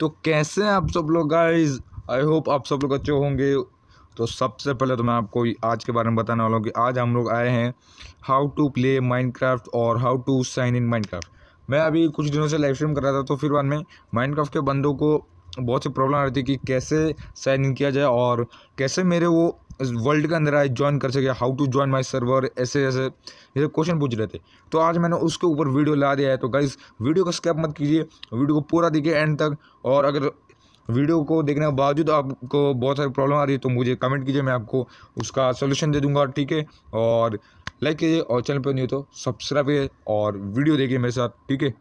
तो कैसे आप सब लोग गाइस आई होप आप सब लोग अच्छे होंगे तो सबसे पहले तो मैं आपको आज के बारे में बताने वाला हूँ कि आज हम लोग आए हैं हाउ टू प्ले माइनक्राफ्ट और how to sign in Minecraft मैं अभी कुछ दिनों से लाइव स्ट्रीम कर रहा था तो फिर बाद में माइनक्राफ्ट के बंदों को बहुत सी प्रॉब्लम आ रही थी कि कैसे साइन इन किया जाए और कैसे मेरे वो वर्ल्ड के अंदर आए ज्वाइन कर सके how to join my server ऐसे ऐसे जैसे क्वेश्चन पूछ रहे थे तो आज मैंने उसके ऊपर वीडियो ला दिया है तो गाइज वीडियो को स्कैप मत कीजिए वीडियो को पूरा देखिए एंड तक और अगर वीडियो को देखने के बावजूद आपको बहुत सारी प्रॉब्लम आ रही है तो मुझे कमेंट कीजिए मैं आपको उसका सोल्यूशन दे दूँगा ठीक है और लाइक कीजिए और चैनल पर नहीं हो तो सब्सक्राइब कीजिए और वीडियो देखिए मेरे साथ ठीक है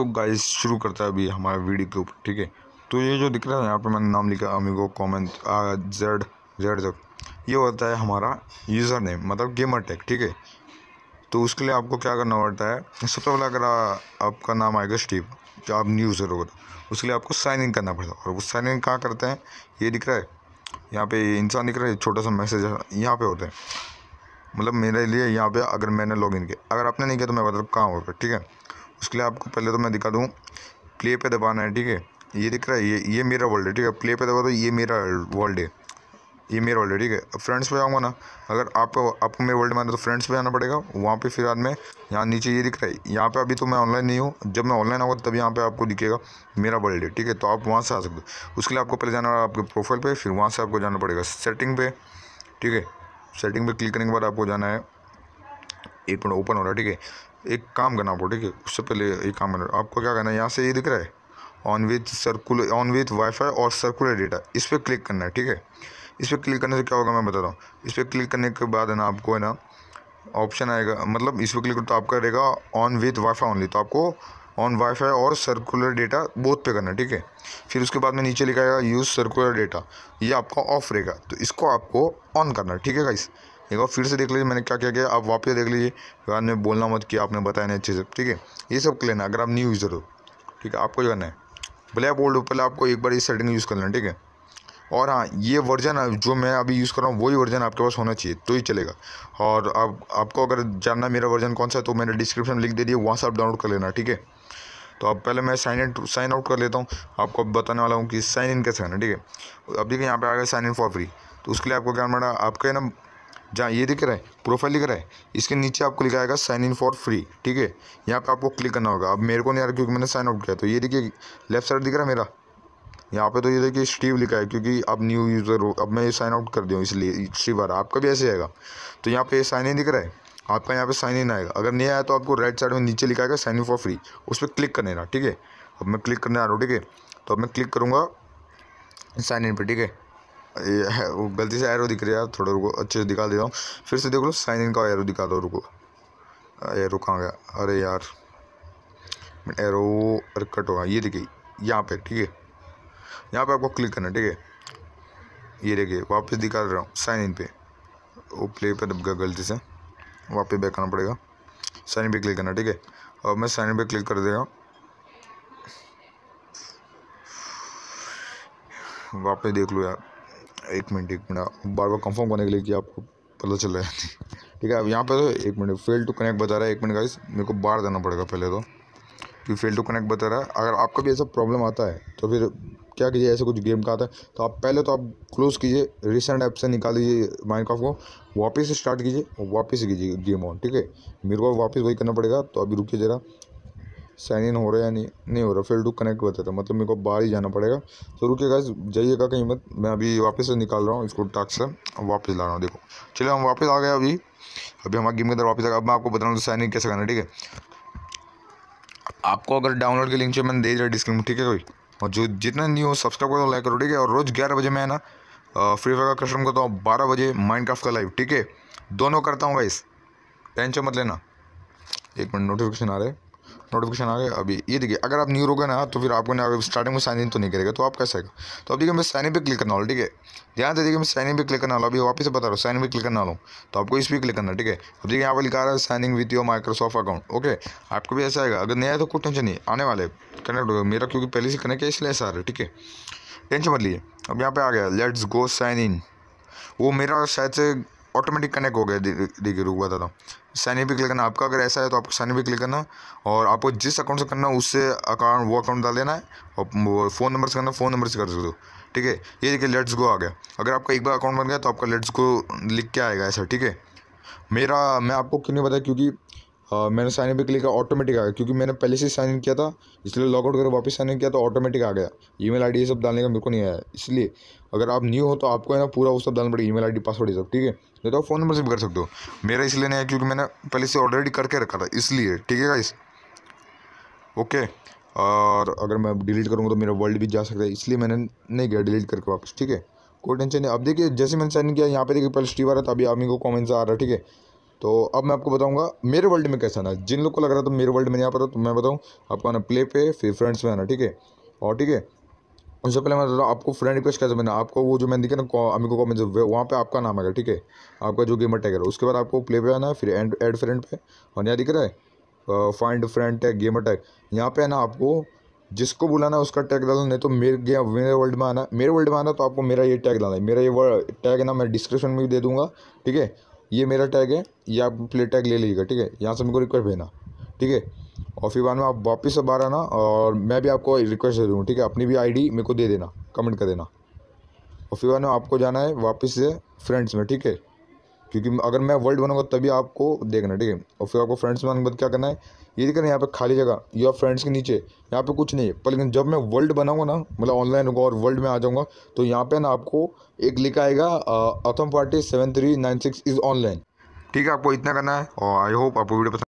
तो गाइस शुरू करता है अभी हमारे वीडियो के ऊपर ठीक है तो ये जो दिख रहा है यहाँ पे मैंने नाम लिखा अमीगो कॉमेंट जेड जेड तक ये होता है हमारा यूज़र नेम मतलब गेमर टैग ठीक है तो उसके लिए आपको क्या करना पड़ता है सबसे पहले अगर आपका नाम आएगा स्टीव जो तो आप न्यू यूज़र होगा उसके लिए आपको साइन इन करना पड़ता है और वो साइन इन कहाँ करते हैं ये दिख रहा है यहाँ पे इंसान दिख रहा है छोटा सा मैसेज यहाँ पे होता है मतलब मेरे लिए यहाँ पे अगर मैंने लॉगिन किया अगर आपने नहीं किया तो मैं मतलब कहाँ होगा ठीक है उसके लिए आपको पहले तो मैं दिखा दूँ प्ले पे दबाना है ठीक है ये दिख रहा है ये ये मेरा वर्ल्ड है ठीक है प्ले पे दबा दो तो ये मेरा वर्ल्ड है ये मेरा वर्ल्ड है ठीक है अब फ्रेंड्स पे आऊँगा ना अगर आप आपको मेरे वर्ल्ड में आना तो फ्रेंड्स पे आना पड़ेगा वहाँ पे फिलहाल मैं यहाँ नीचे ये दिख रहा है यहाँ पे अभी तो मैं ऑनलाइन नहीं हूँ जब मैं ऑनलाइन आऊँगा तब यहाँ पर आपको दिखेगा मेरा वर्ल्ड है ठीक है तो आप वहाँ से आ सकते हो उसके लिए आपको पहले जाना होगा आपके प्रोफाइल पर फिर वहाँ से आपको जाना पड़ेगा सेटिंग पे ठीक है सेटिंग पर क्लिक करने के बाद आपको जाना है एक मिनट ओपन हो रहा है ठीक है एक काम करना आपको ठीक है उससे पहले एक काम करना आपको क्या करना है यहाँ से ये दिख रहा है on with cellular on with wifi और सर्कुलर डेटा इस पर क्लिक करना है ठीक है इस पर क्लिक करने से क्या होगा मैं बता रहा हूँ इस पर क्लिक करने के बाद है ना आपको है ना ऑप्शन आएगा मतलब इस पर क्लिक तो आपका रहेगा ऑन विथ वाईफाई ओनली तो आपको ऑन वाईफाई और सर्कुलर डेटा बोथ पे करना ठीक है फिर उसके बाद में नीचे लिखा यूज़ सर्कुलर डेटा ये आपका ऑफ रहेगा तो इसको आपको ऑन करना ठीक है गाइस एक बार फिर से देख लीजिए मैंने क्या क्या किया आप वापस देख लीजिए बाद में बोलना मत कि आपने बताया नहीं अच्छे से ठीक है ये सब लेना अगर आप न्यू यूज़र हो ठीक है आपको करना है भले आप ओल्ड पहले आपको एक बार ये सेटिंग यूज़ कर लेना ठीक है और हाँ ये वर्जन जो मैं अभी यूज़ कर रहा हूँ वही वर्जन आपके पास होना चाहिए तो ही चलेगा और अब आप, आपको अगर जानना मेरा वर्जन कौन सा है तो मैंने डिस्क्रिप्शन लिख दे दिया वहाँ से आप डाउनलोड कर लेना ठीक है तो अब पहले मैं साइन इन साइन आउट कर लेता हूँ आपको अब बताने वाला हूँ कि साइन इन कैसे करना ठीक है अब देखिए यहाँ पे आ गया साइन इन फॉर फ्री तो उसके लिए आपको क्या मैडम आपके ना जहाँ ये दिख रहा है प्रोफाइल लिख रहा है इसके नीचे आपको लिखा आएगा साइन इन फॉर फ्री ठीक है यहाँ पे आपको क्लिक करना होगा अब मेरे को नहीं आ रहा क्योंकि मैंने साइन आउट किया तो ये देखिए लेफ्ट साइड दिख रहा है मेरा यहाँ पे तो ये देखिए स्टीव लिखा है क्योंकि अब न्यू यूज़र हो अब मैं ये साइन आउट कर दिया इसलिए स्टीव आ रहा आपका भी ऐसे आएगा तो यहाँ पे साइन इन दिख रहा है आपका यहाँ पे साइन इन आएगा अगर नहीं आया तो आपको राइट साइड में नीचे लिखा आएगा साइन इन फॉर फ्री उस पर क्लिक करने ठीक है अब मैं क्लिक करने आ रहा हूँ ठीक है तो अब मैं क्लिक करूँगा साइन इन पर ठीक है ये वो गलती से एरो दिख रहा है थोड़ा रुको अच्छे से दिखा देता हूँ फिर से देख लो साइन इन का एरो दिखा दो रुको एरो कहाँ गया अरे यार एरो कट होगा ये देखिए यहाँ पे ठीक है यहाँ पे आपको क्लिक करना ठीक है ये देखिए वापस दिखा रहा हूँ साइन इन पे वो प्ले पर दब गया गलती से वापस बैक करना पड़ेगा साइन इन पे क्लिक करना ठीक है अब मैं साइन इन पे क्लिक कर दे रहा हूँ वापस देख लो यार एक मिनट एक मिनट बार बार कंफर्म करने के लिए कि आपको पता चल रहा है ठीक है अब यहाँ पे तो एक मिनट फेल टू कनेक्ट बता रहा है एक मिनट इस मेरे को बाहर जाना पड़ेगा पहले तो कि फेल टू कनेक्ट बता रहा है अगर आपका भी ऐसा प्रॉब्लम आता है तो फिर क्या कीजिए ऐसे कुछ गेम का आता है तो आप पहले तो आप क्लोज कीजिए रिसेंट ऐप से निकाल दीजिए माइनक्राफ्ट को वापस स्टार्ट कीजिए और वापस कीजिए गेम ऑन ठीक है मेरे को वापस वही करना पड़ेगा तो अभी रुकिए जरा साइन इन हो रहा है या नहीं नहीं हो रहा फिर टू कनेक्ट था मतलब मेरे को बाहर ही जाना पड़ेगा तो रुकिएगा जाइएगा कहीं मत मैं अभी वापस से निकाल रहा हूँ इसको टाक से वापस ला रहा हूँ देखो चलो हम वापस आ गए अभी अभी हमारे गेम के अंदर वापस आ गया अब मैं आपको बता रहा हूँ साइन इन कैसे करना ठीक है आपको अगर डाउनलोड के लिंक चाहिए मैंने दे दिया डिस्क्रिप्शन में ठीक है कोई और जो जितना नहीं हो सब्सक्राइब करो लाइक करो ठीक है और रोज़ ग्यारह बजे मैं ना फ्री फायर का कस्टम करता हूँ बारह बजे माइंड क्राफ्ट का लाइव ठीक है दोनों करता हूँ वाइस टेंशन मत लेना एक मिनट नोटिफिकेशन आ रहा है नोटिफिकेशन आ गया अभी ये देखिए अगर आप न्यू रोगे ना तो फिर आपको ना स्टार्टिंग में साइन इन तो नहीं करेगा तो आप कैसे आएगा तो अब देखिए मैं साइन इन पे क्लिक करना वाला ठीक है ध्यान से देखिए मैं साइन इन पे क्लिक करना वाला अभी वापस से बता रहा हूँ साइन इन पे क्लिक करना वाला हूँ तो आपको इस पर क्लिक करना ठीक है अब देखिए यहाँ पर लिखा रहा है in with your Microsoft account okay आपको भी ऐसा आएगा अगर नहीं आया तो कोई टेंशन नहीं आने वाले कनेक्ट होगा मेरा क्योंकि पहले से कनेक्ट है इसलिए ऐसा आ रहा है ठीक है टेंशन मत लीजिए अब यहाँ पर आ गया लेट्स गो साइन इन वो मेरा शायद से ऑटोमेटिक कनेक्ट हो गया देखिए रुक बता दूँ साइन ए पे क्लिक करना आपका अगर ऐसा है तो आपको साइन पे क्लिक करना और आपको जिस अकाउंट से करना उससे अकाउंट वो अकाउंट डाल देना है और फ़ोन नंबर से करना फ़ोन नंबर से कर सकते हो ठीक है ये देखिए लेट्स गो आ गया अगर आपका एक बार अकाउंट बन गया तो आपका लेट्स गो लिख के आएगा ऐसा ठीक है मेरा मैं आपको क्यों नहीं बताया क्योंकि मैंने साइन पे क्लिक किया ऑटोमेटिक आ गया क्योंकि मैंने पहले से साइन इन किया था इसलिए आउट कर वापस साइन इन किया तो ऑटोमेटिक आ गया ईमेल आईडी ये सब डालने का मेरे को नहीं आया इसलिए अगर आप न्यू हो तो आपको है ना पूरा वो सब डालना पड़ेगा ईमेल आईडी पासवर्ड ये सब ठीक है नहीं तो आप फ़ोन नंबर से भी कर सकते हो मेरा इसलिए नहीं है क्योंकि मैंने पहले से ऑलरेडी करके रखा था इसलिए ठीक है इस ओके और अगर मैं डिलीट करूँगा तो मेरा वर्ल्ड भी जा सकता है इसलिए मैंने नहीं किया डिलीट करके वापस ठीक है कोई टेंशन नहीं अब देखिए जैसे मैंने साइन किया यहाँ पे देखिए पहले स्टीवर है तो अभी मेरे को कॉमेंट्स आ रहा है ठीक है तो अब मैं आपको बताऊंगा मेरे वर्ल्ड में कैसे आना जिन लोग को लग रहा था मेरे वर्ल्ड में नहीं आ तो मैं बताऊँ आपको आना प्ले पे फिर फ्रेंड्स में आना ठीक है और ठीक है उससे पहले मैं बता रहा हूँ आपको फ्रेंड रिक्वेस्ट कैसे बना आपको वो जो मैंने दिखा ना को कॉमेंट वहाँ पे आपका नाम आएगा ठीक है आपका जो गेमर टैग है उसके बाद आपको प्ले पे आना है फिर एंड एड फ्रेंड पे और यहाँ दिख रहा है find friend tag gamer tag यहाँ पे है ना आपको जिसको बुलाना है उसका टैग डालना नहीं तो मेरे गेम मेरे वर्ल्ड में आना मेरे वर्ल्ड में आना तो आपको मेरा ये टैग डालना है मेरा ये टैग है ना मैं डिस्क्रिप्शन में भी दे दूँगा ठीक है ये मेरा टैग है ये आप प्ले टैग ले लीजिएगा ठीक है यहाँ से मेरे को रिक्वेस्ट भेजना ठीक है और फिर बाद में आप वापस से बाहर आना और मैं भी आपको रिक्वेस्ट दे दूँगा ठीक है अपनी भी आईडी मेरे को दे देना कमेंट कर देना और फिर बाद में आपको जाना है वापस से फ्रेंड्स में ठीक है क्योंकि अगर मैं वर्ल्ड बनूँगा तभी आपको देखना ठीक है और फिर आपको फ्रेंड्स में बाद क्या करना है ये देख रहे हैं यहाँ पे खाली जगह योर फ्रेंड्स के नीचे यहाँ पे कुछ नहीं है पर लेकिन जब मैं वर्ल्ड बनाऊंगा ना मतलब ऑनलाइन होगा और वर्ल्ड में आ जाऊंगा तो यहाँ पे ना आपको एक लिखा आएगा अथम party seven three nine six is online ठीक है आपको इतना करना है और आई होप आपको वीडियो पसंद